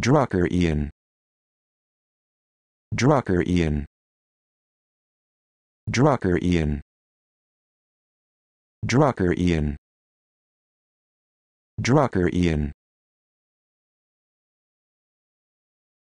Drucker Ian Drucker Ian Drucker Ian Drucker Ian Drucker Ian